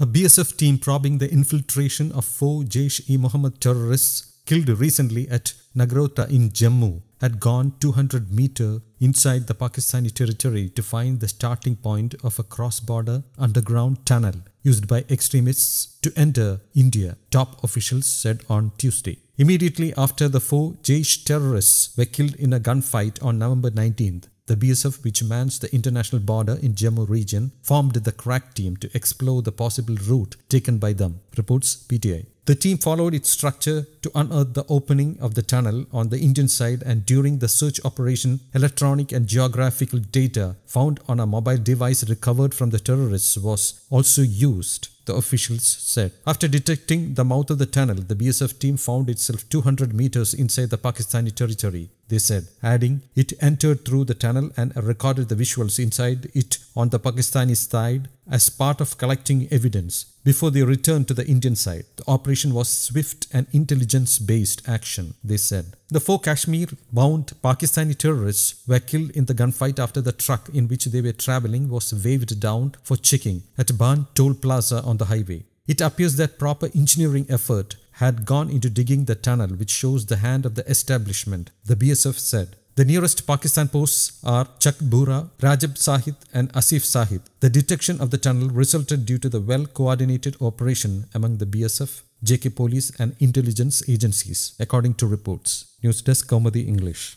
A BSF team probing the infiltration of four Jaish-e-Mohammed terrorists killed recently at Nagrota in Jammu had gone 200 meter inside the Pakistani territory to find the starting point of a cross-border underground tunnel used by extremists to enter India, top officials said on Tuesday. Immediately after the four Jaish terrorists were killed in a gunfight on November 19th, the BSF, which mans the international border in Jammu region, formed the crack team to explore the possible route taken by them, reports PTI. The team followed its structure to unearth the opening of the tunnel on the Indian side and during the search operation, electronic and geographical data found on a mobile device recovered from the terrorists was also used, the officials said. After detecting the mouth of the tunnel, the BSF team found itself 200 meters inside the Pakistani territory they said, adding, It entered through the tunnel and recorded the visuals inside it on the Pakistani side as part of collecting evidence before they returned to the Indian side. The operation was swift and intelligence based action, they said. The four Kashmir bound Pakistani terrorists were killed in the gunfight after the truck in which they were traveling was waved down for checking at Ban Toll Plaza on the highway. It appears that proper engineering effort had gone into digging the tunnel, which shows the hand of the establishment, the BSF said. The nearest Pakistan posts are Chakbura, Rajab Sahid, and Asif Sahid. The detection of the tunnel resulted due to the well coordinated operation among the BSF, JK Police, and intelligence agencies, according to reports. News Desk Comedy English.